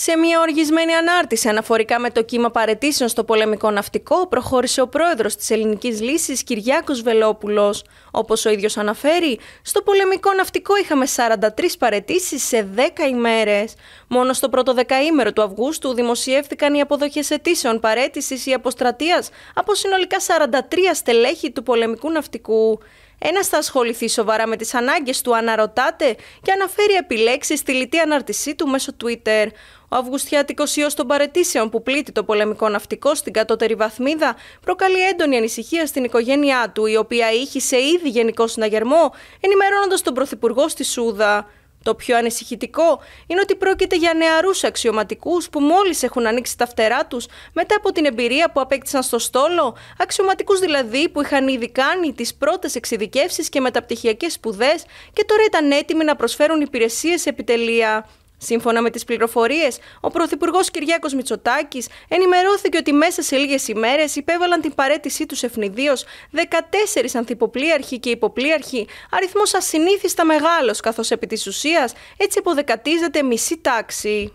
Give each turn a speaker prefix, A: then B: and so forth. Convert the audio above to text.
A: Σε μια οργισμένη ανάρτηση αναφορικά με το κύμα παρετήσεων στο πολεμικό ναυτικό, προχώρησε ο πρόεδρος της Ελληνικής Λύσης, Κυριάκος Βελόπουλος. Όπως ο ίδιος αναφέρει, στο πολεμικό ναυτικό είχαμε 43 παρετήσεις σε 10 ημέρες. Μόνο στο πρώτο δεκαήμερο του Αυγούστου δημοσιεύτηκαν οι αποδοχές αιτήσεων παρέτησης ή αποστρατείας από συνολικά 43 στελέχη του πολεμικού ναυτικού. Ένας θα ασχοληθεί σοβαρά με τις ανάγκες του, αναρωτάται και αναφέρει επιλέξεις στη λιτή αναρτησή του μέσω Twitter. Ο Αυγουστιάτικος ιός των παρετήσεων που πλήττει το πολεμικό ναυτικό στην κατώτερη βαθμίδα προκαλεί έντονη ανησυχία στην οικογένειά του, η οποία ήχησε ήδη γενικό συναγερμό, ενημερώνοντας τον Πρωθυπουργό στη Σούδα. Το πιο ανησυχητικό είναι ότι πρόκειται για νεαρούς αξιωματικούς που μόλις έχουν ανοίξει τα φτερά τους μετά από την εμπειρία που απέκτησαν στο στόλο, αξιωματικούς δηλαδή που είχαν ήδη κάνει τις πρώτες εξειδικεύσεις και μεταπτυχιακές σπουδές και τώρα ήταν έτοιμοι να προσφέρουν υπηρεσίες επιτελεία. Σύμφωνα με τις πληροφορίες, ο Πρωθυπουργός Κυριάκος Μητσοτάκης ενημερώθηκε ότι μέσα σε λίγες ημέρες υπέβαλαν την παρέτησή τους ευνηδίως 14 ανθυποπλίαρχοι και υποπλίαρχοι, αριθμός ασυνήθιστα μεγάλος, καθώς επί της ουσίας έτσι υποδεκατίζεται μισή τάξη.